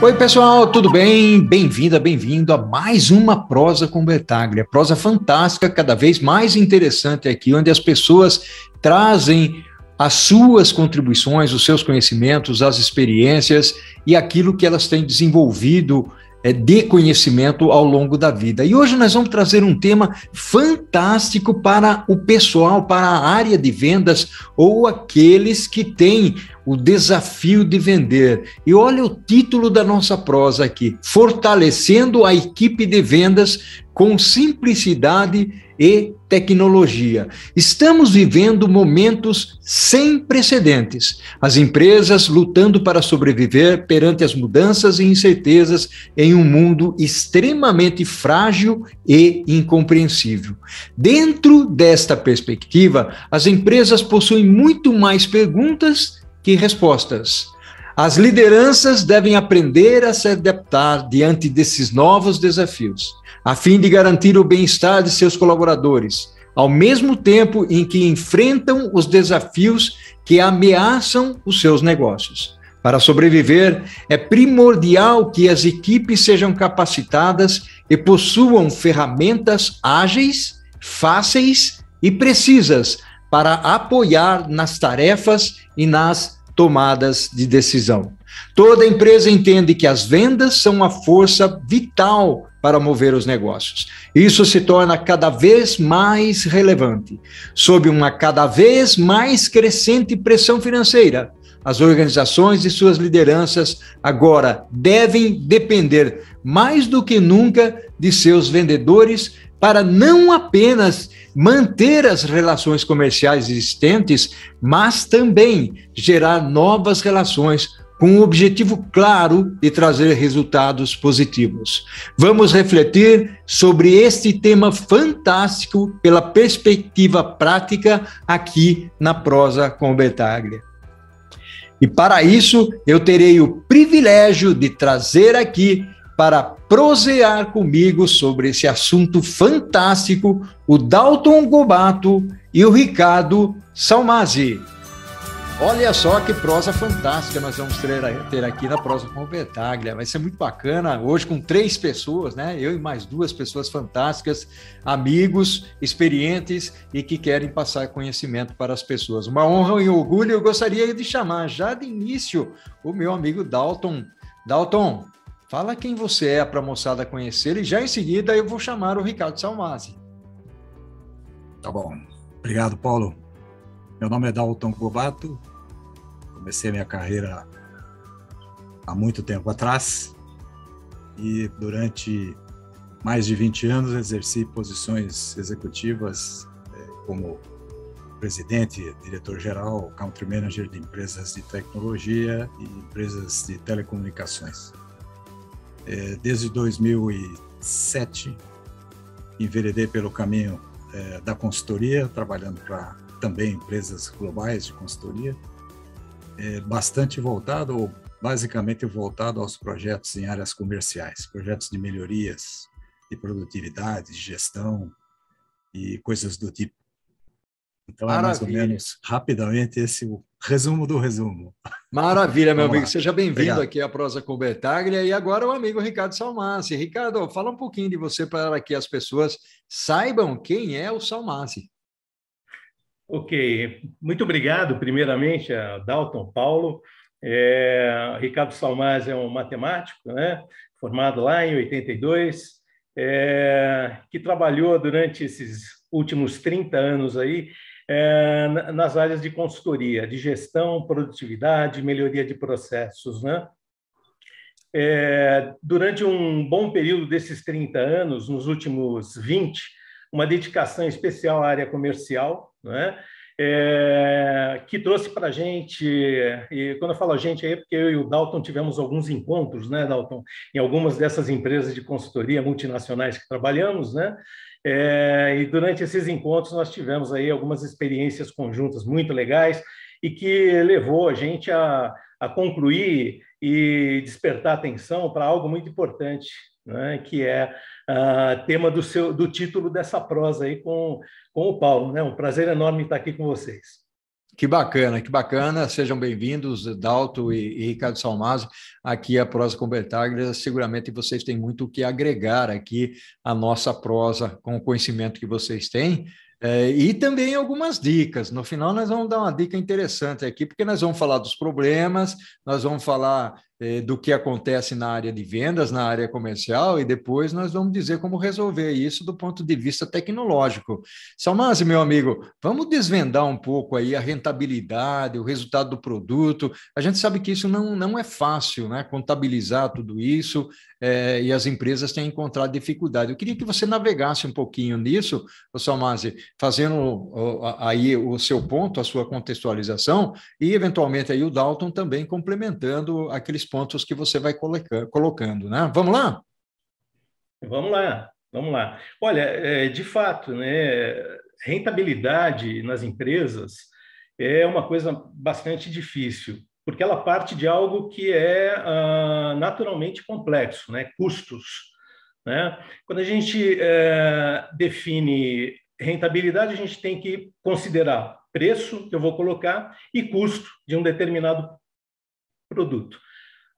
Oi, pessoal, tudo bem? Bem-vinda, bem-vindo a mais uma prosa com Bertaglia. Prosa fantástica, cada vez mais interessante aqui, onde as pessoas trazem as suas contribuições, os seus conhecimentos, as experiências e aquilo que elas têm desenvolvido é, de conhecimento ao longo da vida. E hoje nós vamos trazer um tema fantástico para o pessoal, para a área de vendas ou aqueles que têm o desafio de vender. E olha o título da nossa prosa aqui: Fortalecendo a equipe de vendas com simplicidade e tecnologia. Estamos vivendo momentos sem precedentes. As empresas lutando para sobreviver perante as mudanças e incertezas em um mundo extremamente frágil e incompreensível. Dentro desta perspectiva, as empresas possuem muito mais perguntas que respostas. As lideranças devem aprender a se adaptar diante desses novos desafios a fim de garantir o bem-estar de seus colaboradores, ao mesmo tempo em que enfrentam os desafios que ameaçam os seus negócios. Para sobreviver, é primordial que as equipes sejam capacitadas e possuam ferramentas ágeis, fáceis e precisas para apoiar nas tarefas e nas tomadas de decisão. Toda empresa entende que as vendas são uma força vital para mover os negócios. Isso se torna cada vez mais relevante, sob uma cada vez mais crescente pressão financeira. As organizações e suas lideranças agora devem depender mais do que nunca de seus vendedores para não apenas manter as relações comerciais existentes, mas também gerar novas relações com o um objetivo claro de trazer resultados positivos. Vamos refletir sobre este tema fantástico pela perspectiva prática aqui na Prosa com Betaglia. E para isso, eu terei o privilégio de trazer aqui para prosear comigo sobre esse assunto fantástico o Dalton Gobato e o Ricardo Salmasi. Olha só que prosa fantástica nós vamos ter, aqui na Prosa com o Betaglia. Vai ser muito bacana, hoje com três pessoas, né? Eu e mais duas pessoas fantásticas, amigos, experientes e que querem passar conhecimento para as pessoas. Uma honra e um orgulho. Eu gostaria de chamar já de início o meu amigo Dalton. Dalton, fala quem você é para a moçada conhecer e já em seguida eu vou chamar o Ricardo Salmasi. Tá bom. Obrigado, Paulo. Meu nome é Dalton Covato Comecei minha carreira há muito tempo atrás e durante mais de 20 anos exerci posições executivas é, como presidente, diretor-geral, country manager de empresas de tecnologia e empresas de telecomunicações. É, desde 2007, enveredei pelo caminho é, da consultoria, trabalhando para também empresas globais de consultoria, é, bastante voltado, ou basicamente voltado aos projetos em áreas comerciais, projetos de melhorias de produtividade, de gestão e coisas do tipo. Então, é mais ou menos rapidamente esse o resumo do resumo. Maravilha, meu amigo. Lá. Seja bem-vindo aqui à Prosa com Bertaglia. E agora o amigo Ricardo Salmassi. Ricardo, fala um pouquinho de você para que as pessoas saibam quem é o Salmassi. Ok, muito obrigado, primeiramente, a Dalton Paulo. É, Ricardo Salmaz é um matemático, né? formado lá em 82, é, que trabalhou durante esses últimos 30 anos aí é, nas áreas de consultoria, de gestão, produtividade, melhoria de processos. Né? É, durante um bom período desses 30 anos, nos últimos 20, uma dedicação especial à área comercial, né? É, que trouxe para a gente, e quando eu falo a gente aí, é porque eu e o Dalton tivemos alguns encontros, né, Dalton, em algumas dessas empresas de consultoria multinacionais que trabalhamos, né, é, e durante esses encontros nós tivemos aí algumas experiências conjuntas muito legais e que levou a gente a, a concluir e despertar atenção para algo muito importante né, que é uh, tema do, seu, do título dessa prosa aí com, com o Paulo. Né? Um prazer enorme estar aqui com vocês. Que bacana, que bacana. Sejam bem-vindos, Dalto e, e, Ricardo Salmazo, aqui à Prosa com Bertaglia. Seguramente vocês têm muito o que agregar aqui à nossa prosa, com o conhecimento que vocês têm. É, e também algumas dicas. No final, nós vamos dar uma dica interessante aqui, porque nós vamos falar dos problemas, nós vamos falar é, do que acontece na área de vendas, na área comercial, e depois nós vamos dizer como resolver isso do ponto de vista tecnológico. Salmasi, meu amigo, vamos desvendar um pouco aí a rentabilidade, o resultado do produto. A gente sabe que isso não, não é fácil, né? Contabilizar tudo isso é, e as empresas têm encontrado dificuldade. Eu queria que você navegasse um pouquinho nisso, Salmasi, fazendo aí o seu ponto, a sua contextualização, e eventualmente aí o Dalton também complementando aqueles pontos que você vai colocando, né? Vamos lá? Vamos lá, vamos lá. Olha, é, de fato, né, rentabilidade nas empresas é uma coisa bastante difícil, porque ela parte de algo que é ah, naturalmente complexo, né? Custos. Né? Quando a gente é, define rentabilidade, a gente tem que considerar preço que eu vou colocar e custo de um determinado produto.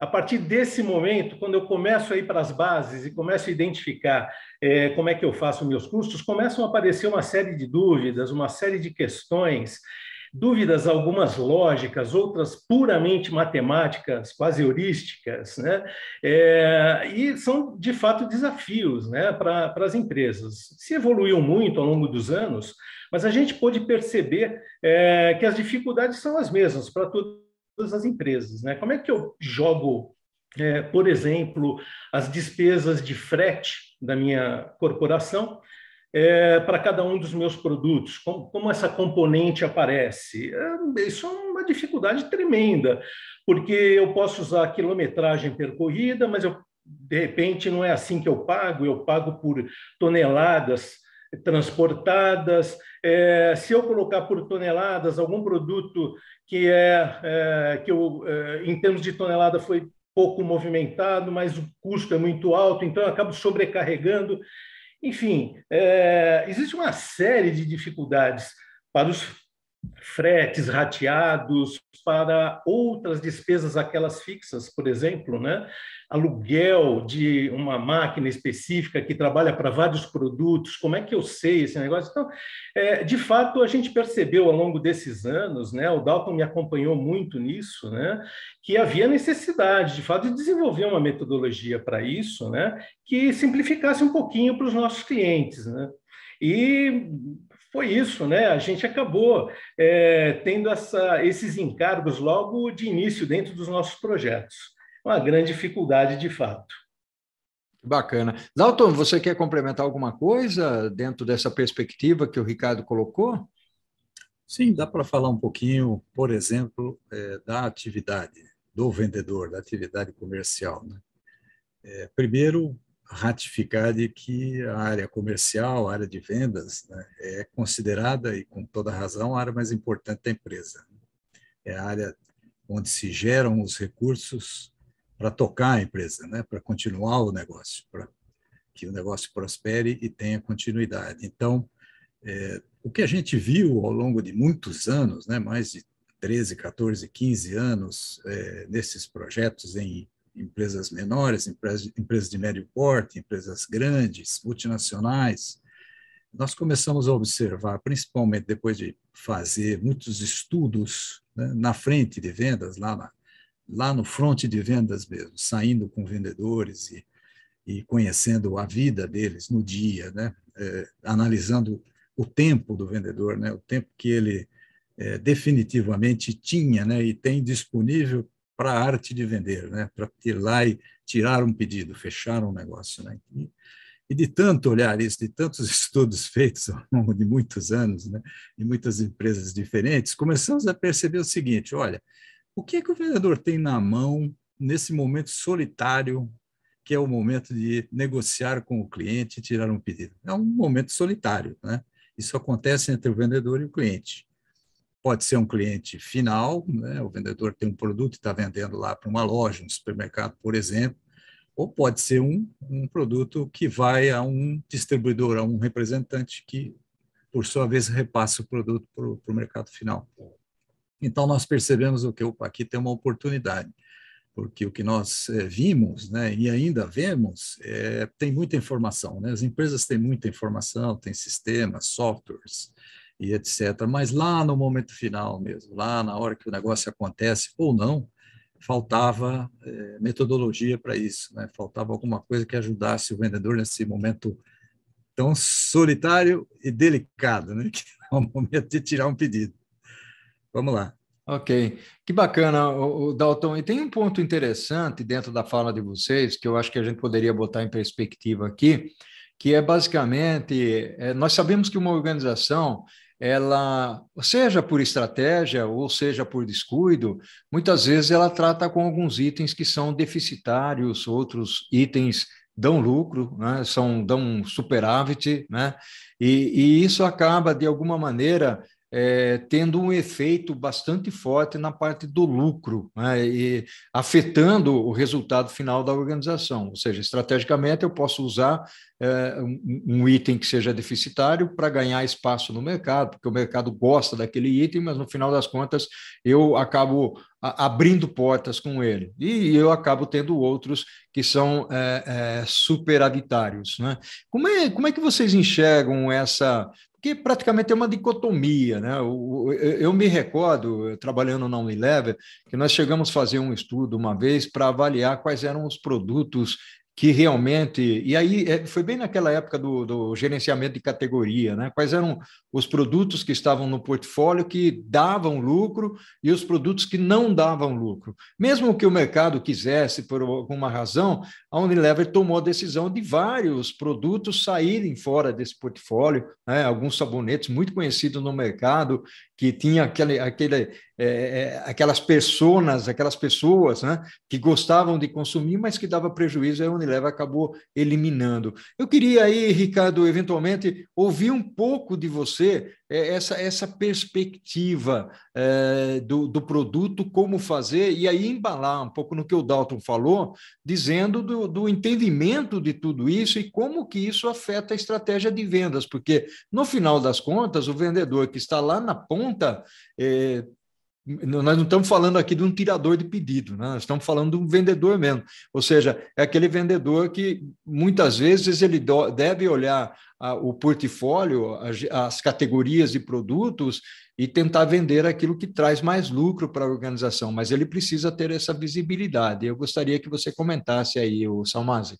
A partir desse momento, quando eu começo a ir para as bases e começo a identificar é, como é que eu faço meus custos, começam a aparecer uma série de dúvidas, uma série de questões, dúvidas algumas lógicas, outras puramente matemáticas, quase heurísticas, né? É, e são de fato desafios, né, para as empresas. Se evoluiu muito ao longo dos anos, mas a gente pôde perceber é, que as dificuldades são as mesmas para todos todas as empresas. Né? Como é que eu jogo, é, por exemplo, as despesas de frete da minha corporação é, para cada um dos meus produtos? Como, como essa componente aparece? É, isso é uma dificuldade tremenda, porque eu posso usar a quilometragem percorrida, mas eu, de repente não é assim que eu pago, eu pago por toneladas transportadas. É, se eu colocar por toneladas algum produto que é, é que eu, é, em termos de tonelada foi pouco movimentado, mas o custo é muito alto, então eu acabo sobrecarregando. Enfim, é, existe uma série de dificuldades para os fretes rateados, para outras despesas, aquelas fixas, por exemplo, né? aluguel de uma máquina específica que trabalha para vários produtos, como é que eu sei esse negócio? Então, é, de fato, a gente percebeu ao longo desses anos, né? o Dalton me acompanhou muito nisso, né? que havia necessidade, de fato, de desenvolver uma metodologia para isso, né? que simplificasse um pouquinho para os nossos clientes. Né? E foi isso, né? A gente acabou é, tendo essa, esses encargos logo de início dentro dos nossos projetos. Uma grande dificuldade, de fato. Bacana. Dalton, você quer complementar alguma coisa dentro dessa perspectiva que o Ricardo colocou? Sim, dá para falar um pouquinho, por exemplo, é, da atividade do vendedor, da atividade comercial. Né? É, primeiro, ratificar de que a área comercial, a área de vendas, né, é considerada, e com toda razão, a área mais importante da empresa. É a área onde se geram os recursos para tocar a empresa, né, para continuar o negócio, para que o negócio prospere e tenha continuidade. Então, é, o que a gente viu ao longo de muitos anos, né, mais de 13, 14, 15 anos, é, nesses projetos em empresas menores, empresas, empresas de médio porte, empresas grandes, multinacionais, nós começamos a observar, principalmente depois de fazer muitos estudos né, na frente de vendas, lá, na, lá no fronte de vendas mesmo, saindo com vendedores e, e conhecendo a vida deles no dia, né, é, analisando o tempo do vendedor, né, o tempo que ele é, definitivamente tinha né, e tem disponível para a arte de vender, né? para ir lá e tirar um pedido, fechar um negócio. Né? E, e de tanto olhar isso, de tantos estudos feitos ao longo de muitos anos, né, em muitas empresas diferentes, começamos a perceber o seguinte: olha, o que é que o vendedor tem na mão nesse momento solitário, que é o momento de negociar com o cliente e tirar um pedido? É um momento solitário, né? Isso acontece entre o vendedor e o cliente. Pode ser um cliente final, né? o vendedor tem um produto e está vendendo lá para uma loja, um supermercado, por exemplo, ou pode ser um, um produto que vai a um distribuidor, a um representante que, por sua vez, repassa o produto para o pro mercado final. Então, nós percebemos o que aqui tem uma oportunidade, porque o que nós é, vimos né, e ainda vemos é, tem muita informação. Né? As empresas têm muita informação, têm sistemas, softwares, e etc. Mas lá no momento final mesmo, lá na hora que o negócio acontece ou não, faltava eh, metodologia para isso, né? faltava alguma coisa que ajudasse o vendedor nesse momento tão solitário e delicado, né? que é o momento de tirar um pedido. Vamos lá. Ok, que bacana, o, o Dalton. E tem um ponto interessante dentro da fala de vocês que eu acho que a gente poderia botar em perspectiva aqui, que é basicamente é, nós sabemos que uma organização ela, seja por estratégia ou seja por descuido, muitas vezes ela trata com alguns itens que são deficitários, outros itens dão lucro, né? são dão superávit, né? E, e, isso acaba de alguma maneira é, tendo um efeito bastante forte na parte do lucro, né, e afetando o resultado final da organização. Ou seja, estrategicamente eu posso usar é, um, um item que seja deficitário para ganhar espaço no mercado, porque o mercado gosta daquele item, mas no final das contas eu acabo abrindo portas com ele. E eu acabo tendo outros que são é, é, superavitários. Né? Como, é, como é que vocês enxergam essa que praticamente é uma dicotomia. Né? Eu, eu me recordo, trabalhando na Unilever, que nós chegamos a fazer um estudo uma vez para avaliar quais eram os produtos que realmente. E aí é, foi bem naquela época do, do, gerenciamento de categoria, né? Quais eram os produtos que estavam no portfólio que davam lucro e os produtos que não davam lucro. Mesmo que o mercado quisesse, por alguma razão, a Unilever tomou a decisão de vários produtos saírem fora desse portfólio, né? alguns sabonetes muito conhecidos no mercado, que tinha aquele, aquele, é, é aquelas personas, aquelas pessoas né? que gostavam de consumir, mas que dava prejuízo à Unilever leva acabou eliminando. Eu queria aí, Ricardo, eventualmente ouvir um pouco de você é, essa, essa perspectiva é, do, do produto, como fazer, e aí embalar um pouco no que o Dalton falou, dizendo do, do entendimento de tudo isso e como que isso afeta a estratégia de vendas, porque no final das contas, o vendedor que está lá na ponta, é, nós não estamos falando aqui de um tirador de pedido, né? nós estamos falando de um vendedor mesmo. Ou seja, é aquele vendedor que muitas vezes ele deve olhar a, o portfólio, as, as categorias de produtos e tentar vender aquilo que traz mais lucro para a organização, mas ele precisa ter essa visibilidade. Eu gostaria que você comentasse aí, o Salmazi.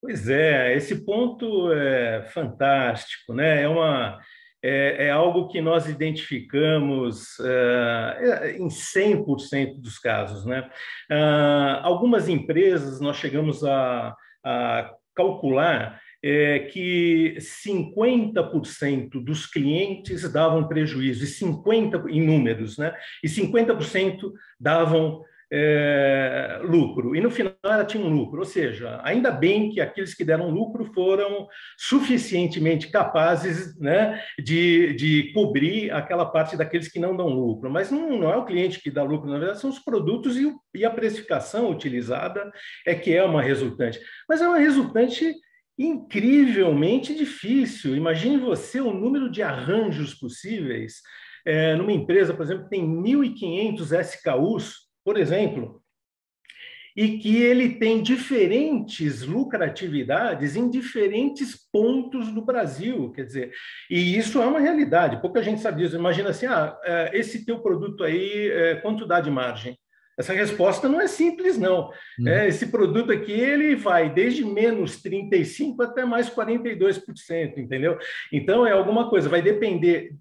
Pois é, esse ponto é fantástico, né? É uma é, é algo que nós identificamos uh, em 100% dos casos. Né? Ah, algumas empresas nós chegamos a, a calcular é, que 50% dos clientes davam prejuízo, e 50% em números, né? e 50% davam é, lucro. E no final ela tinha um lucro, ou seja, ainda bem que aqueles que deram lucro foram suficientemente capazes né, de, de cobrir aquela parte daqueles que não dão lucro. Mas não, não é o cliente que dá lucro, na verdade, são os produtos e, o, e a precificação utilizada é que é uma resultante. Mas é uma resultante incrivelmente difícil. Imagine você o número de arranjos possíveis. É, numa empresa, por exemplo, que tem 1.500 SKUs, por exemplo, e que ele tem diferentes lucratividades em diferentes pontos do Brasil, quer dizer, e isso é uma realidade, pouca gente sabe disso. Imagina assim, ah, é, esse teu produto aí, é, quanto dá de margem? Essa resposta não é simples, não. Uhum. esse produto aqui ele vai desde menos 35% até mais 42%, entendeu? Então é alguma coisa, vai depender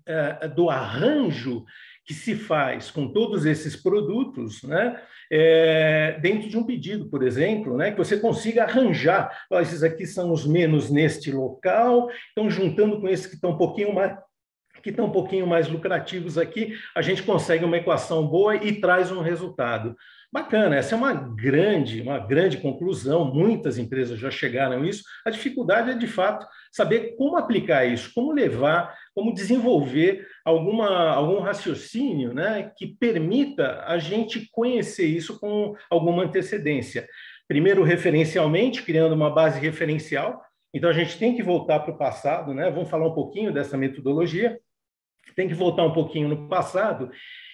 do arranjo que se faz com todos esses produtos, né, é, dentro de um pedido, por exemplo, né, que você consiga arranjar. esses aqui são os menos neste local, então juntando com esses que estão um pouquinho mais que estão um pouquinho mais lucrativos aqui, a gente consegue uma equação boa e traz um resultado. Bacana, essa é uma grande, uma grande conclusão. Muitas empresas já chegaram a isso. A dificuldade é, de fato, saber como aplicar isso, como levar, como desenvolver alguma, algum raciocínio né, que permita a gente conhecer isso com alguma antecedência. Primeiro, referencialmente, criando uma base referencial. Então, a gente tem que voltar para o passado, né? Vamos falar um pouquinho dessa metodologia. Tem que voltar um pouquinho no passado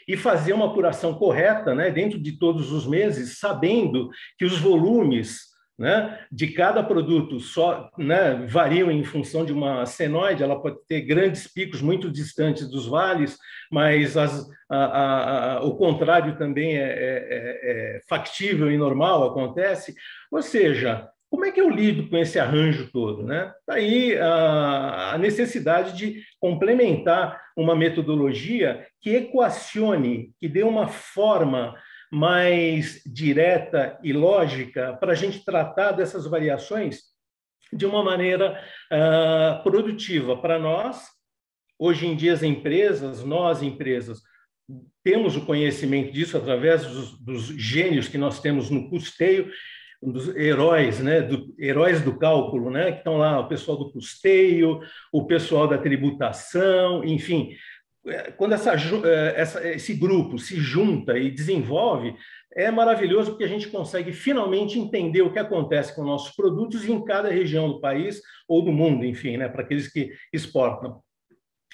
e fazer uma apuração correta, né, dentro de todos os meses, sabendo que os volumes né, de cada produto só né, variam em função de uma senoide, ela pode ter grandes picos muito distantes dos vales, mas as, a, a, a, o contrário também é, é, é, é factível e normal, acontece. Ou seja, como é que eu lido com esse arranjo todo? Né? Daí tá a necessidade de complementar uma metodologia que equacione, que dê uma forma mais direta e lógica para a gente tratar dessas variações de uma maneira uh, produtiva para nós. Hoje em dia, as empresas, nós empresas, temos o conhecimento disso através dos, dos gênios que nós temos no custeio, dos heróis, né, do, heróis do cálculo, né, que estão lá o pessoal do custeio, o pessoal da tributação, enfim, é, quando essa, é, essa, esse grupo se junta e desenvolve, é maravilhoso porque a gente consegue finalmente entender o que acontece com nossos produtos em cada região do país ou do mundo, enfim, né, para aqueles que exportam.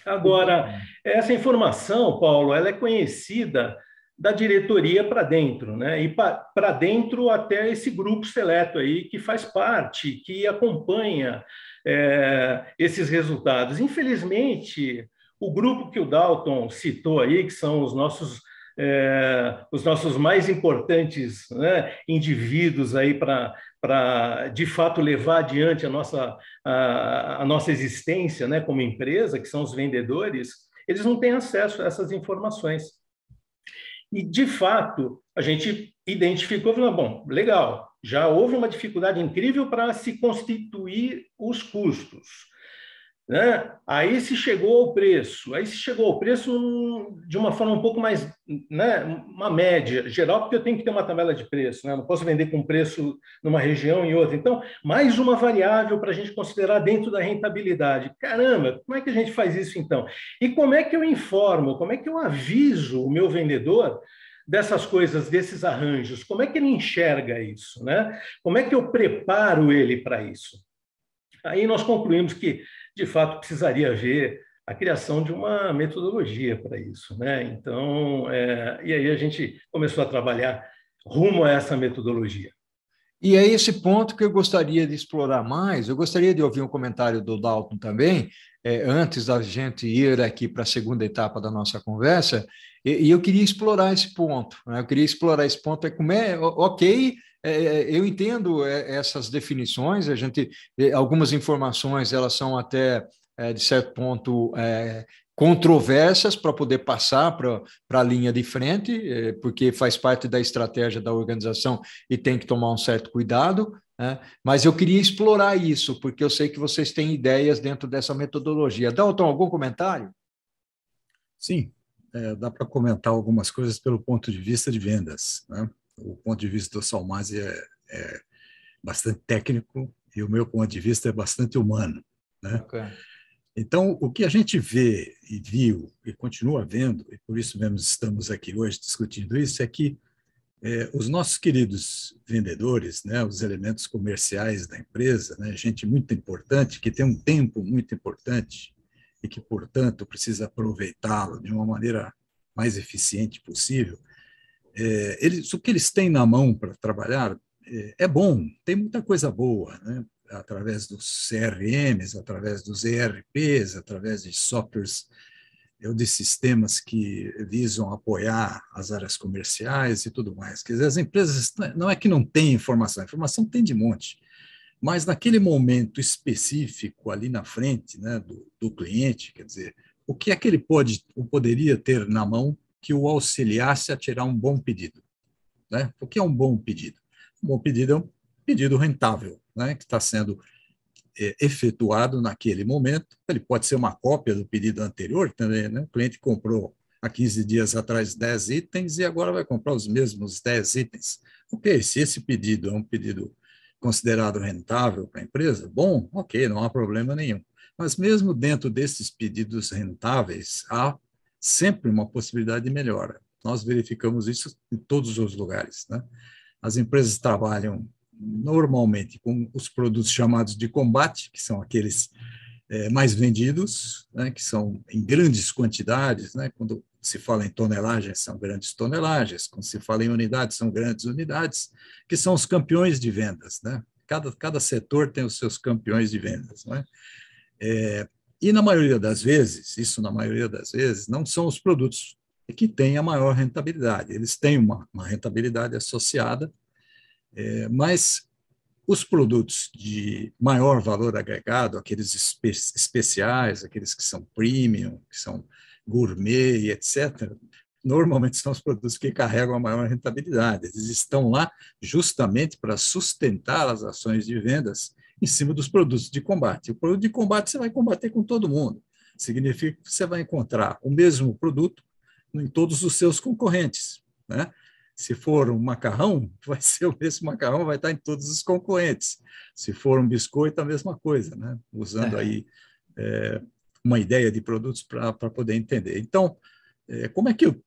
Agora, essa informação, Paulo, ela é conhecida da diretoria para dentro, né? E para dentro até esse grupo seleto aí que faz parte, que acompanha é, esses resultados. Infelizmente, o grupo que o Dalton citou aí, que são os nossos é, os nossos mais importantes né, indivíduos aí para de fato levar adiante a nossa, a, a, nossa existência né, como empresa, que são os vendedores, eles não têm acesso a essas informações. E de fato a gente identificou, bom, legal, já houve uma dificuldade incrível para se constituir os custos. Né? Aí se chegou ao preço, aí se chegou ao preço de uma forma um pouco mais, né, uma média geral, porque eu tenho que ter uma tabela de preço, né? não posso vender com preço numa região e outra. Então, mais uma variável para a gente considerar dentro da rentabilidade. Caramba, como é que a gente faz isso então? E como é que eu informo, como é que eu aviso o meu vendedor dessas coisas, desses arranjos? Como é que ele enxerga isso? Né? Como é que eu preparo ele para isso? Aí nós concluímos que de fato, precisaria haver a criação de uma metodologia para isso. Né? Então, é, e aí a gente começou a trabalhar rumo a essa metodologia. E é esse ponto que eu gostaria de explorar mais. Eu gostaria de ouvir um comentário do Dalton também, é, antes da gente ir aqui para a segunda etapa da nossa conversa. E, e eu queria explorar esse ponto. Né? Eu queria explorar esse ponto. É como é, ok, é, é, eu entendo é, essas definições, a gente, algumas informações elas são até, de certo ponto, controvérsias para poder passar para a linha de frente, porque faz parte da estratégia da organização e tem que tomar um certo cuidado. Né? Mas eu queria explorar isso, porque eu sei que vocês têm ideias dentro dessa metodologia. Dalton, algum comentário? Sim, é, dá para comentar algumas coisas pelo ponto de vista de vendas. Né? o ponto de vista do Salmasi é, é, bastante técnico e o meu ponto de vista é bastante humano. Né? Okay. Então, o que a gente vê e viu e continua vendo, e por isso mesmo estamos aqui hoje discutindo isso, é que é, os nossos queridos vendedores, né, os elementos comerciais da empresa, né, gente muito importante, que tem um tempo muito importante e que, portanto, precisa aproveitá-lo de uma maneira mais eficiente possível, é, eles, o que eles têm na mão para trabalhar é, é, bom, tem muita coisa boa, né? através dos CRMs, através dos ERPs, através de softwares ou de sistemas que visam apoiar as áreas comerciais e tudo mais. Quer dizer, as empresas não é, é que não têm informação, informação tem de monte, mas naquele momento específico ali na frente né, do, do cliente, quer dizer, o que é que ele pode ou poderia ter na mão que o auxiliasse a tirar um bom pedido. Né? O que é um bom pedido? Um bom pedido é um pedido rentável, né? que está sendo é, efetuado naquele momento. Ele pode ser uma cópia do pedido anterior também. Né? O cliente comprou há 15 dias atrás 10 itens e agora vai comprar os mesmos 10 itens. Ok, se esse pedido é um pedido considerado rentável para a empresa, bom, ok, não há problema nenhum. Mas mesmo dentro desses pedidos rentáveis, há sempre uma possibilidade de melhora. Nós verificamos isso em todos os lugares. Né? As empresas trabalham normalmente com os produtos chamados de combate, que são aqueles é, mais vendidos, né, que são em grandes quantidades, né, quando se fala em tonelagens, são grandes tonelagens, quando se fala em unidades, são grandes unidades, que são os campeões de vendas. Né? Cada, cada setor tem os seus campeões de vendas. Né? É, e, na maioria das vezes, isso na maioria das vezes, não são os produtos que têm a maior rentabilidade. Eles têm uma, uma rentabilidade associada, é, mas os produtos de maior valor agregado, aqueles espe especiais, aqueles que são premium, que são gourmet, etc., normalmente são os produtos que carregam a maior rentabilidade. Eles estão lá justamente para sustentar as ações de vendas em cima dos produtos de combate. O produto de combate você vai combater com todo mundo. Significa que você vai encontrar o mesmo produto em todos os seus concorrentes. Né? Se for um macarrão, vai ser o mesmo macarrão, vai estar em todos os concorrentes. Se for um biscoito, a mesma coisa, né? usando é. aí é, uma ideia de produtos para poder entender. Então, é, como é que eu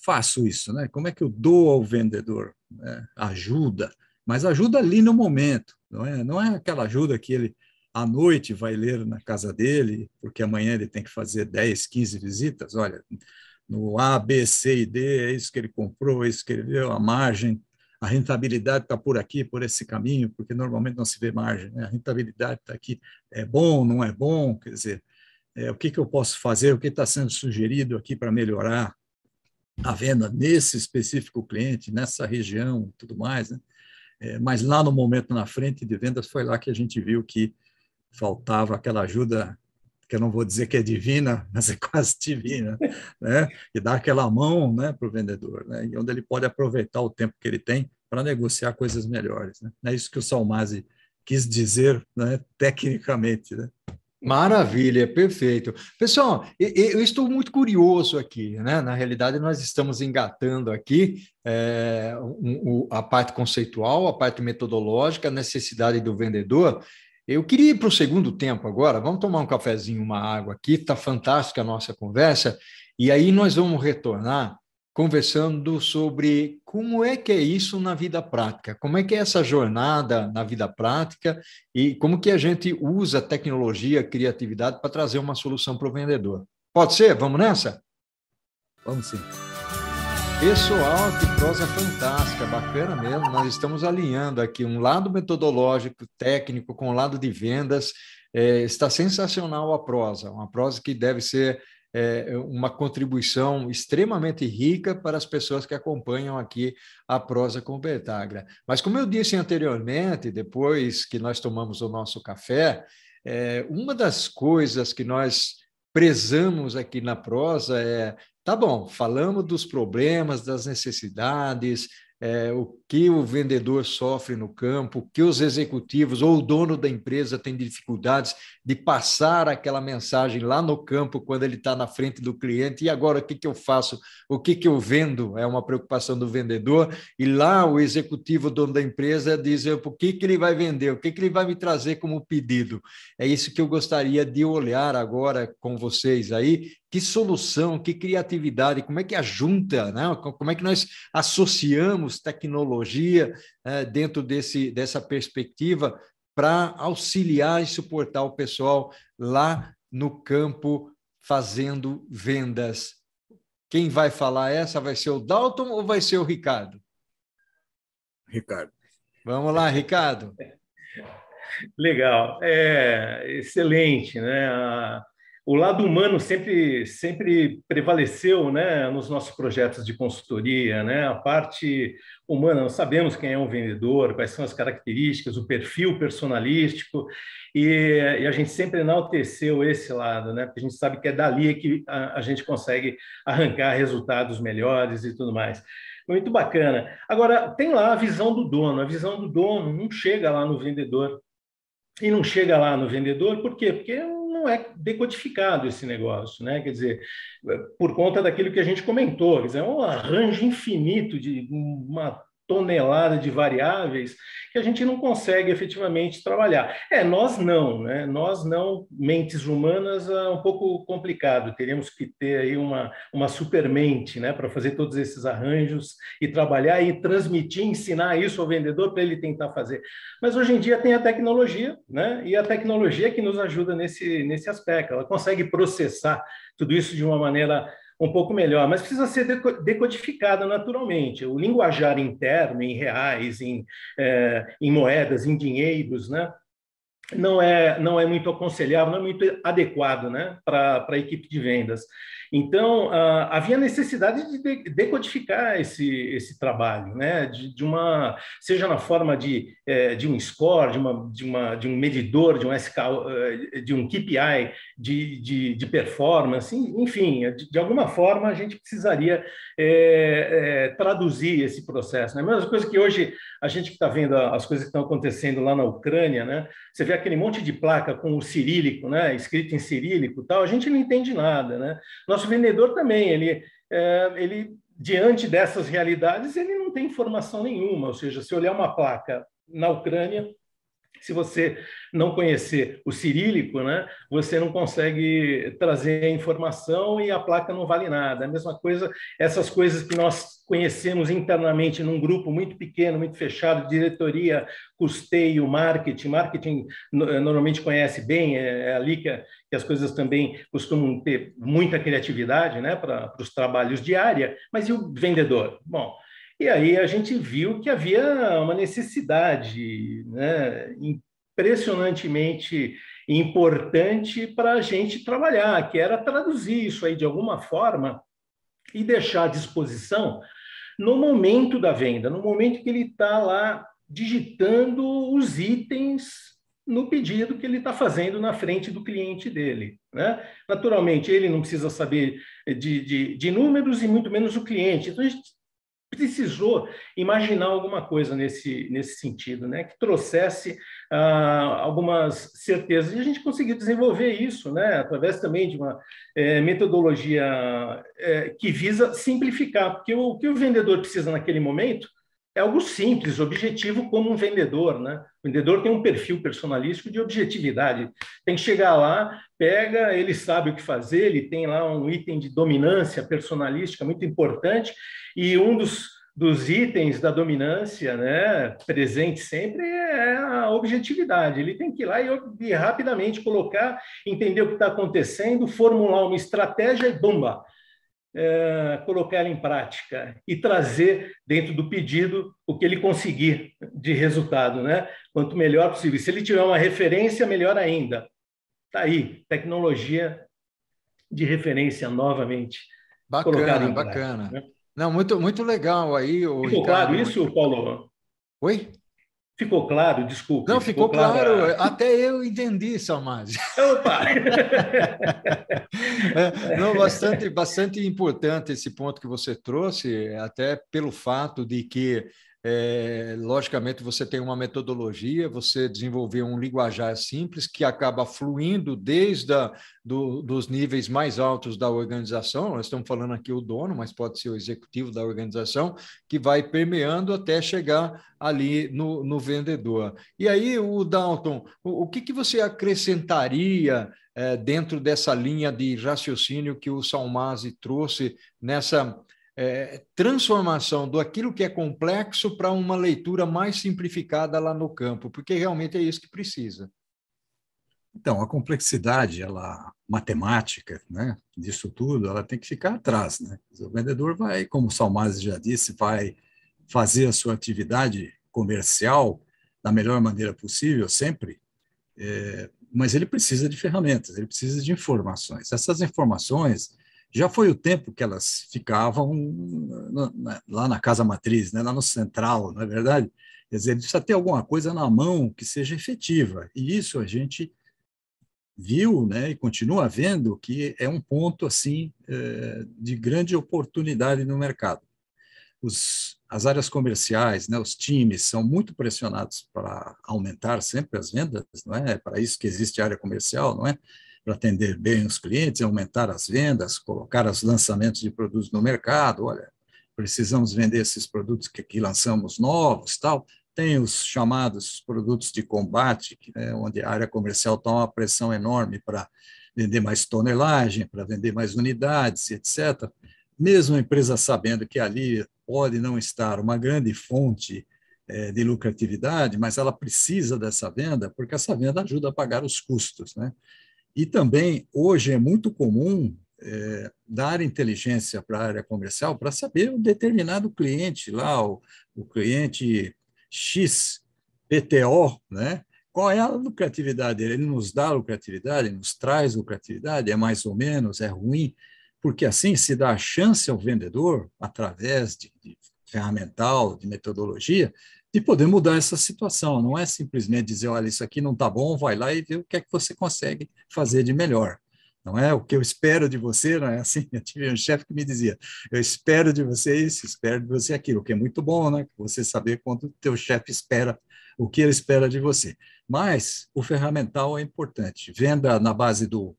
faço isso? Né? Como é que eu dou ao vendedor né? ajuda mas ajuda ali no momento, não é? Não é aquela ajuda que ele à noite vai ler na casa dele, porque amanhã ele tem que fazer 10, 15 visitas. Olha, no A, B, C e D, é isso que ele comprou, é isso que ele viu, a margem, a rentabilidade está por aqui, por esse caminho, porque normalmente não se vê margem, né? a rentabilidade está aqui, é bom, não é bom, quer dizer, é, o que, que eu posso fazer, o que está sendo sugerido aqui para melhorar a venda nesse específico cliente, nessa região tudo mais, né? É, mas lá no momento na frente de vendas foi lá que a gente viu que faltava aquela ajuda que eu não vou dizer que é divina, mas é quase divina, né? E dar aquela mão, né, para o vendedor, né? E onde ele pode aproveitar o tempo que ele tem para negociar coisas melhores, né? É isso que o Salmazi quis dizer, né, tecnicamente, né? Maravilha, é perfeito. Pessoal, eu estou muito curioso aqui, né? Na realidade, nós estamos engatando aqui é, a parte conceitual, a parte metodológica, a necessidade do vendedor. Eu queria ir para o segundo tempo agora. Vamos tomar um cafezinho, uma água aqui. Está fantástica a nossa conversa. E aí nós vamos retornar conversando sobre como é que é isso na vida prática, como é que é essa jornada na vida prática e como que a gente usa tecnologia, criatividade para trazer uma solução para o vendedor. Pode ser? Vamos nessa? Vamos sim. Pessoal, que prosa fantástica, bacana mesmo. Nós estamos alinhando aqui um lado metodológico, técnico, com o lado de vendas. É, está sensacional a prosa, uma prosa que deve ser é, uma contribuição extremamente rica para as pessoas que acompanham aqui a prosa com Petagra. Mas, como eu disse anteriormente, depois que nós tomamos o nosso café, é, uma das coisas que nós prezamos aqui na prosa é, tá bom, falamos dos problemas, das necessidades, é, o que o vendedor sofre no campo, o que os executivos ou o dono da empresa tem dificuldades de passar aquela mensagem lá no campo quando ele está na frente do cliente. E agora, o que, que eu faço? O que, que eu vendo? É uma preocupação do vendedor. E lá, o executivo, dono da empresa, diz o que, que ele vai vender, o que, que ele vai me trazer como pedido. É isso que eu gostaria de olhar agora com vocês aí que solução, que criatividade, como é que a junta, né? como é que nós associamos tecnologia é, dentro desse, dessa perspectiva para auxiliar e suportar o pessoal lá no campo fazendo vendas. Quem vai falar essa vai ser o Dalton ou vai ser o Ricardo? Ricardo. Vamos lá, Ricardo. Legal, é excelente, né? A o lado humano sempre, sempre prevaleceu né, nos nossos projetos de consultoria, né? a parte humana, nós sabemos quem é um vendedor, quais são as características, o perfil personalístico, e, e a gente sempre enalteceu esse lado, né? porque a gente sabe que é dali é que a, a gente consegue arrancar resultados melhores e tudo mais. Muito bacana. Agora, tem lá a visão do dono, a visão do dono não chega lá no vendedor, e não chega lá no vendedor, por quê? Porque é não é decodificado esse negócio, né? Quer dizer, por conta daquilo que a gente comentou, quer dizer, é um arranjo infinito de uma tonelada de variáveis que a gente não consegue efetivamente trabalhar. É, nós não, né? Nós não, mentes humanas, é um pouco complicado. Teríamos que ter aí uma, uma super mente, né, para fazer todos esses arranjos e trabalhar e transmitir, ensinar isso ao vendedor para ele tentar fazer. Mas hoje em dia tem a tecnologia, né? E a tecnologia que nos ajuda nesse, nesse aspecto. Ela consegue processar tudo isso de uma maneira um pouco melhor, mas precisa ser decodificada naturalmente. O linguajar interno em reais, em, eh, em moedas, em dinheiros, né? não é, não é muito aconselhável, não é muito adequado né, para a equipe de vendas. Então, ah, havia necessidade de decodificar esse, esse trabalho, né, de, de uma, seja na forma de, eh, de um score, de, uma, de, uma, de um medidor, de um, SK, eh, de um KPI de, de, de performance, enfim, de, de, alguma forma a gente precisaria eh, traduzir esse processo. Né? A mesma coisa que hoje a gente que está vendo as coisas que estão acontecendo lá na Ucrânia, né, você vê aquele monte de placa com o cirílico, né, escrito em cirílico tal, a gente não entende nada. Né? Nosso vendedor também, ele, é, ele diante dessas realidades, ele não tem informação nenhuma. Ou seja, se olhar uma placa na Ucrânia, se você não conhecer o cirílico, né, você não consegue trazer a informação e a placa não vale nada. É a mesma coisa, essas coisas que nós conhecemos internamente num grupo muito pequeno, muito fechado, diretoria, custeio, marketing. Marketing eh, normalmente conhece bem, é, é, ali que, que as coisas também costumam ter muita criatividade né, para os trabalhos diários. Mas e o vendedor? Bom, e aí a gente viu que havia uma necessidade né, impressionantemente importante para a gente trabalhar, que era traduzir isso aí de alguma forma e deixar à disposição no momento da venda, no momento que ele está lá digitando os itens no pedido que ele está fazendo na frente do cliente dele. Né? Naturalmente, ele não precisa saber de, de, de números e muito menos o cliente. Então, a gente precisou imaginar alguma coisa nesse, nesse sentido, né? que trouxesse ah, algumas certezas. E a gente conseguiu desenvolver isso, né? através também de uma eh, metodologia eh, que visa simplificar, porque o que o vendedor precisa naquele momento é algo simples, objetivo como um vendedor, né? O vendedor tem um perfil personalístico de objetividade. Tem que chegar lá, pega, ele sabe o que fazer, ele tem lá um item de dominância personalística muito importante e um dos, dos itens da dominância, né, presente sempre é a objetividade. Ele tem que ir lá e, e rapidamente colocar, entender o que está acontecendo, formular uma estratégia e bomba é, colocar ela em prática e trazer dentro do pedido o que ele conseguir de resultado, né? Quanto melhor possível. Se ele tiver uma referência, melhor ainda. Tá aí, tecnologia de referência novamente. Bacana, bacana. Prática, né? Não, muito, muito legal aí. Ficou claro isso, Paulo? Oi? Ficou claro? Desculpa. Não, ficou, ficou claro. claro. Até eu entendi, Salmaz. Opa! é, não, bastante, bastante importante esse ponto que você trouxe, até pelo fato de que é, logicamente, você tem uma metodologia, você desenvolveu um linguajar simples que acaba fluindo desde a, do, dos níveis mais altos da organização. Nós estamos falando aqui o dono, mas pode ser o executivo da organização, que vai permeando até chegar ali no, no vendedor. E aí, o Dalton, o, o que, que você acrescentaria é, dentro dessa linha de raciocínio que o Salmazi trouxe nessa é, transformação do aquilo que é complexo para uma leitura mais simplificada lá no campo, porque realmente é isso que precisa. Então, a complexidade, ela matemática, né, disso tudo, ela tem que ficar atrás, né? O vendedor vai, como o Salmaz já disse, vai fazer a sua atividade comercial da melhor maneira possível, sempre, é, mas ele precisa de ferramentas, ele precisa de informações. Essas informações, já foi o tempo que elas ficavam lá na casa matriz, né? lá no central, não é verdade? Quer dizer, precisa ter alguma coisa na mão que seja efetiva. E isso a gente viu né, e continua vendo que é um ponto assim é, de grande oportunidade no mercado. Os, as áreas comerciais, né, os times são muito pressionados para aumentar sempre as vendas, não é? é para isso que existe a área comercial, não é? para atender bem os clientes, aumentar as vendas, colocar os lançamentos de produtos no mercado. Olha, precisamos vender esses produtos que aqui lançamos novos, tal. Tem os chamados produtos de combate, né, onde a área comercial está uma pressão enorme para vender mais tonelagem, para vender mais unidades, etc. Mesmo a empresa sabendo que ali pode não estar uma grande fonte é, de lucratividade, mas ela precisa dessa venda, porque essa venda ajuda a pagar os custos. Né? E também, hoje, é muito comum é, dar inteligência para a área comercial para saber um determinado cliente lá, o, o cliente X, PTO, né? qual é a lucratividade? Ele nos dá lucratividade, nos traz lucratividade, é mais ou menos, é ruim, porque assim se dá a chance ao vendedor, através de, de ferramental, de metodologia, de poder mudar essa situação. Não é simplesmente dizer, olha, isso aqui não está bom, vai lá e vê o que é que você consegue fazer de melhor. Não é o que eu espero de você, não é assim? Eu tive um chefe que me dizia, eu espero de você isso, espero de você aquilo, o que é muito bom, né? Você saber quanto o teu chefe espera, o que ele espera de você. Mas o ferramental é importante. Venda na base do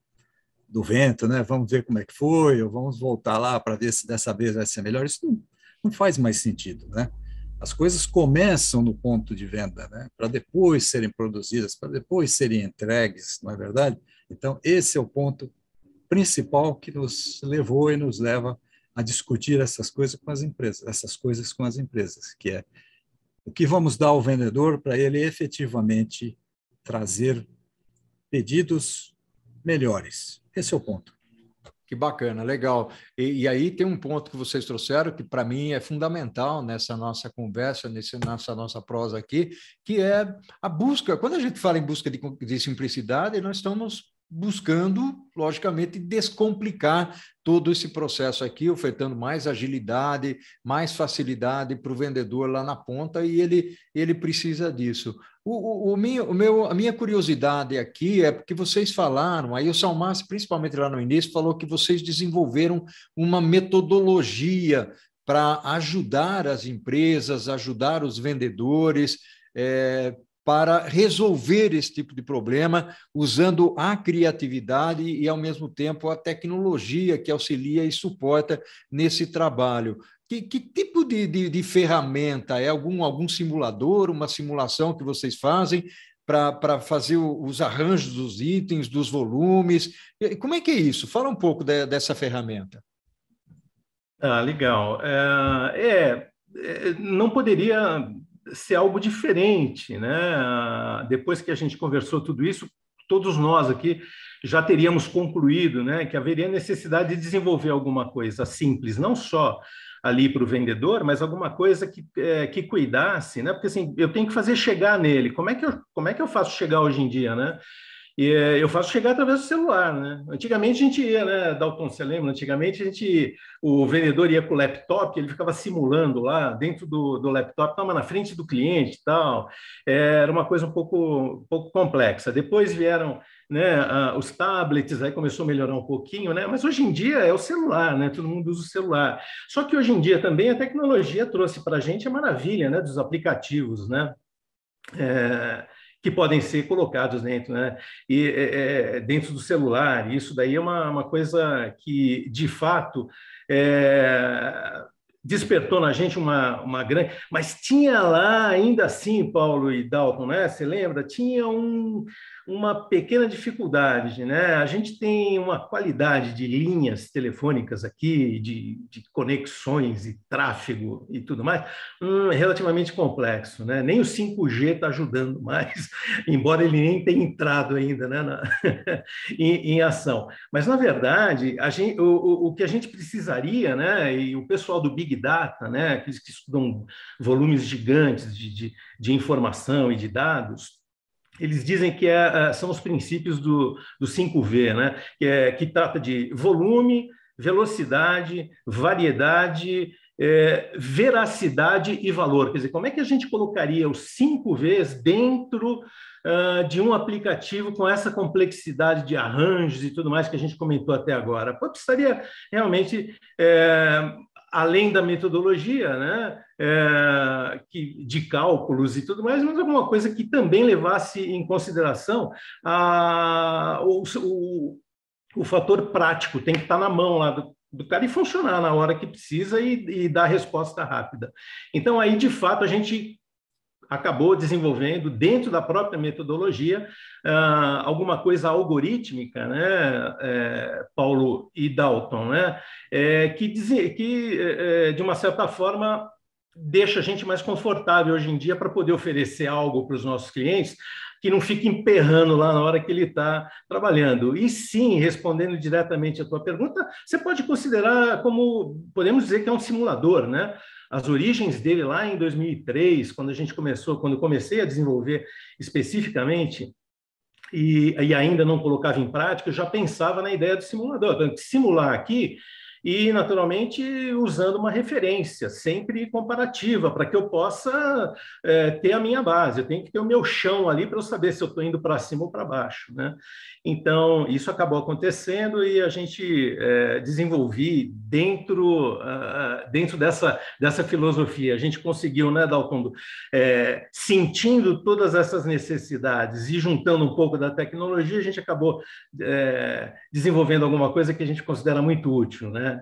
do vento, né? Vamos ver como é que foi, ou vamos voltar lá para ver se dessa vez vai ser melhor. Isso não, não faz mais sentido, né? As coisas começam no ponto de venda, né? Para depois serem produzidas, para depois serem entregues, não é verdade? Então, esse é o ponto principal que nos levou e nos leva a discutir essas coisas com as empresas, essas coisas com as empresas, que é o que vamos dar ao vendedor para ele efetivamente trazer pedidos melhores. Esse é o ponto. Que bacana, legal. E, e, aí tem um ponto que vocês trouxeram que para mim é fundamental nessa nossa conversa, nesse, nessa nossa prosa aqui, que é a busca. Quando a gente fala em busca de, de simplicidade, nós estamos buscando, logicamente, descomplicar todo esse processo aqui, ofertando mais agilidade, mais facilidade para o vendedor lá na ponta, e ele, ele precisa disso. O, o, o, minha, o meu, a minha curiosidade aqui é porque vocês falaram, aí o Salmas, principalmente lá no início, falou que vocês desenvolveram uma metodologia para ajudar as empresas, ajudar os vendedores, é, para resolver esse tipo de problema, usando a criatividade e, ao mesmo tempo, a tecnologia que auxilia e suporta nesse trabalho. Que, que tipo de, de, de, ferramenta? É algum, algum simulador, uma simulação que vocês fazem para fazer o, os arranjos dos itens, dos volumes? Como é que é isso? Fala um pouco de, dessa ferramenta. Ah, legal. é, é, é não poderia ser algo diferente, né? Depois que a gente conversou tudo isso, todos nós aqui já teríamos concluído, né, que haveria necessidade de desenvolver alguma coisa simples, não só ali para o vendedor, mas alguma coisa que, é, que cuidasse, né? Porque assim, eu tenho que fazer chegar nele. Como é que eu, como é que eu faço chegar hoje em dia, né? E é, eu faço chegar através do celular, né? Antigamente a gente ia, né, Dalton, você lembra? Antigamente a gente, o vendedor ia com o laptop, ele ficava simulando lá dentro do, do laptop, estava na frente do cliente e tal. É, era uma coisa um pouco, um pouco complexa. Depois vieram né, os tablets, aí começou a melhorar um pouquinho, né? Mas hoje em dia é o celular, né? Todo mundo usa o celular. Só que hoje em dia também a tecnologia trouxe para a gente a maravilha, né, dos aplicativos, né? É que podem ser colocados dentro, né? E é, é, dentro do celular, isso daí é uma, uma coisa que, de fato, é, despertou na gente uma, uma grande. Mas tinha lá, ainda assim, Paulo e Dalton, né? Você lembra? Tinha um uma pequena dificuldade, né? A gente tem uma qualidade de linhas telefônicas aqui, de, de conexões e tráfego e tudo mais, hum, relativamente complexo, né? Nem o 5G está ajudando mais, embora ele nem tenha entrado ainda né, na, em, em, ação. Mas, na verdade, gente, o, o, que a gente precisaria, né? E o pessoal do Big Data, né? Aqueles que estudam volumes gigantes de, de, de informação e de dados, eles dizem que é, é, são os princípios do, do 5V, né? que, é, que trata de volume, velocidade, variedade, é, veracidade e valor. Quer dizer, como é que a gente colocaria os 5Vs dentro uh, de um aplicativo com essa complexidade de arranjos e tudo mais que a gente comentou até agora? Pô, precisaria realmente. É, além da metodologia, né? é, que, de cálculos e tudo mais, mas alguma coisa que também levasse em consideração a, o, o, o fator prático, tem que estar na mão lá do, do cara e funcionar na hora que precisa e, e dar resposta rápida. Então, aí, de fato, a gente acabou desenvolvendo dentro da própria metodologia uh, alguma coisa algorítmica, né, é, Paulo e Dalton, né, é, que, diz, que é, é, de uma certa forma deixa a gente mais confortável hoje em dia para poder oferecer algo para os nossos clientes que não fique emperrando lá na hora que ele está trabalhando. E sim, respondendo diretamente à tua pergunta, você pode considerar como, podemos dizer que é um simulador, né? As origens dele lá em 2003, quando a gente começou, quando comecei a desenvolver especificamente e, e ainda não colocava em prática, eu já pensava na ideia do simulador. Então, simular aqui e, naturalmente, usando uma referência, sempre comparativa, para que eu possa é, ter a minha base, eu tenho que ter o meu chão ali para eu saber se eu estou indo para cima ou para baixo. Né? Então, isso acabou acontecendo e a gente é, desenvolvi dentro, uh, dentro dessa, dessa filosofia. A gente conseguiu, né, Dalton, é, sentindo todas essas necessidades e juntando um pouco da tecnologia, a gente acabou é, desenvolvendo alguma coisa que a gente considera muito útil, né?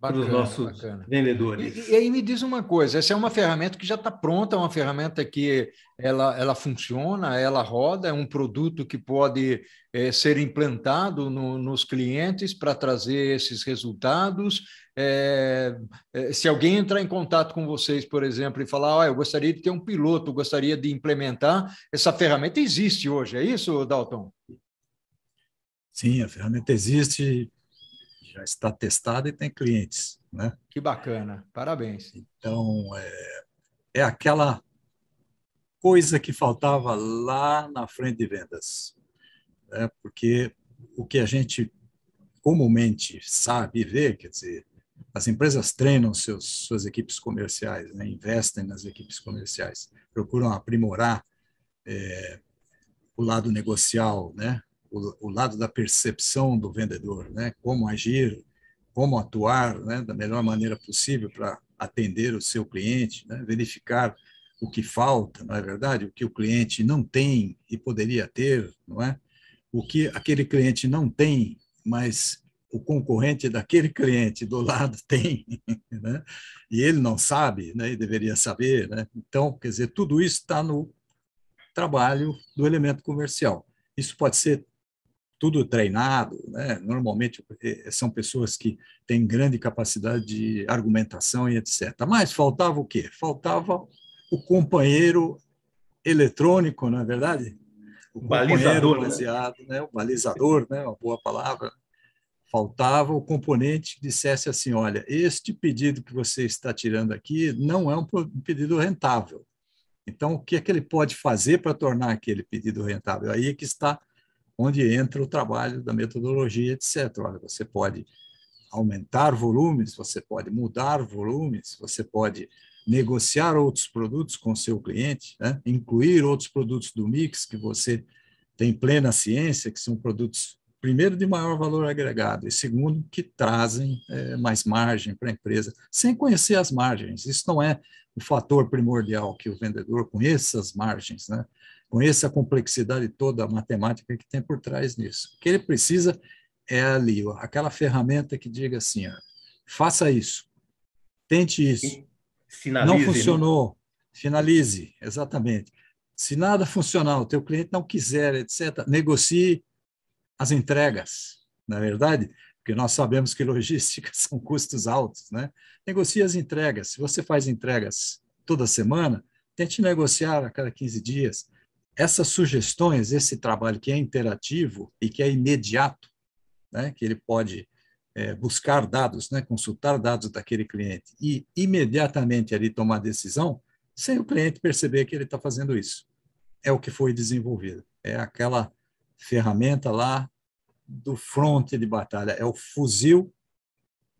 Bacana, para os nossos bacana. vendedores. E, e, aí me diz uma coisa, essa é uma ferramenta que já está pronta, é uma ferramenta que ela, ela funciona, ela roda, é um produto que pode é, ser implantado no, nos clientes para trazer esses resultados. É, se alguém entrar em contato com vocês, por exemplo, e falar, ah, eu gostaria de ter um piloto, gostaria de implementar, essa ferramenta existe hoje, é isso, Dalton? Sim, a ferramenta existe, já está testada e tem clientes. Né? Que bacana, parabéns. Então, é, é aquela coisa que faltava lá na frente de vendas. Né? Porque o que a gente comumente sabe e vê, quer dizer, as empresas treinam seus, suas equipes comerciais, né? investem nas equipes comerciais, procuram aprimorar é, o lado negocial, né? o, o lado da percepção do vendedor, né? Como agir, como atuar, né? Da melhor maneira possível para atender o seu cliente, né? Verificar o que falta, não é verdade? O que o cliente não tem e poderia ter, não é? O que aquele cliente não tem, mas o concorrente daquele cliente do lado tem, né? e ele não sabe, né? e deveria saber. Né? Então, quer dizer, tudo isso está no trabalho do elemento comercial. Isso pode ser tudo treinado, né? normalmente eh, são pessoas que têm grande capacidade de argumentação e etc. Mas faltava o quê? Faltava o companheiro eletrônico, não é verdade? O balizador, né? baseado, né? né? O balizador, né? Uma boa palavra. Faltava o componente que dissesse assim, olha, este pedido que você está tirando aqui não é um pedido rentável. Então, o que é que ele pode fazer para tornar aquele pedido rentável? Aí é que está onde entra o trabalho da metodologia, etc. Olha, você pode aumentar volumes, você pode mudar volumes, você pode negociar outros produtos com seu cliente, né? incluir outros produtos do mix que você tem plena ciência que são produtos primeiro de maior valor agregado e segundo que trazem é, mais margem para a empresa, sem conhecer as margens. Isso não é o fator primordial que o vendedor conheça as margens, né? conheça a complexidade toda a matemática que tem por trás nisso. O que ele precisa é ali, aquela ferramenta que diga assim, ó, faça isso, tente isso, não né? funcionou, né? finalize, exatamente. Se nada funcionar, o teu cliente não quiser, etc., negocie as entregas, na é verdade, porque nós sabemos que logística são custos altos, né? Negocie as entregas. Se você faz entregas toda semana, tente negociar a cada 15 dias essas sugestões, esse trabalho que é interativo e que é imediato, né, que ele pode é, buscar dados, né, consultar dados daquele cliente e imediatamente ali tomar decisão, sem o cliente perceber que ele está fazendo isso. É o que foi desenvolvido. É aquela ferramenta lá do fronte de batalha, é o fuzil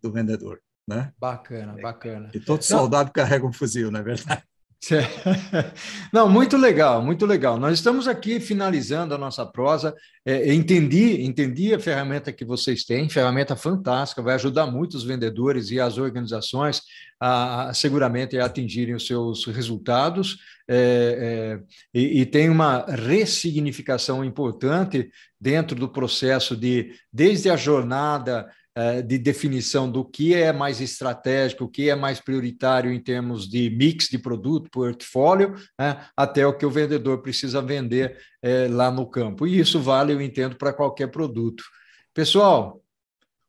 do vendedor. Né? Bacana, bacana. E todo soldado Não. carrega um fuzil, na é verdade. Não, muito legal, muito legal. Nós estamos aqui finalizando a nossa prosa. É, entendi, entendi a ferramenta que vocês têm, ferramenta fantástica, vai ajudar muito os vendedores e as organizações a, a seguramente a atingirem os seus resultados. É, é, e, e, tem uma ressignificação importante dentro do processo de desde a jornada eh, de definição do que é mais estratégico, o que é mais prioritário em termos de mix de produto, portfólio, né, até o que o vendedor precisa vender é, lá no campo. E isso vale, eu entendo, para qualquer produto. Pessoal,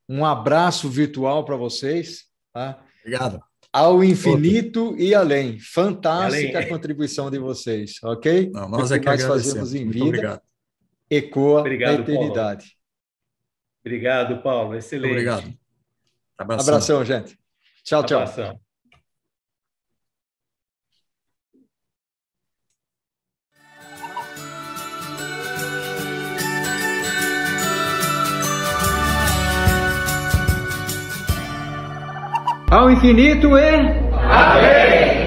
um abraço virtual para vocês. Tá? Obrigado. Ao infinito Outro. e além. Fantástica além. a contribuição de vocês, ok? Não, nós é que nós fazemos em vida. obrigado. Ecoa obrigado, a eternidade. Paulo. Obrigado, Paulo. Excelente. Obrigado. Abração, Abração gente. Tchau, tchau. Abração. Ao infinito e. Amém!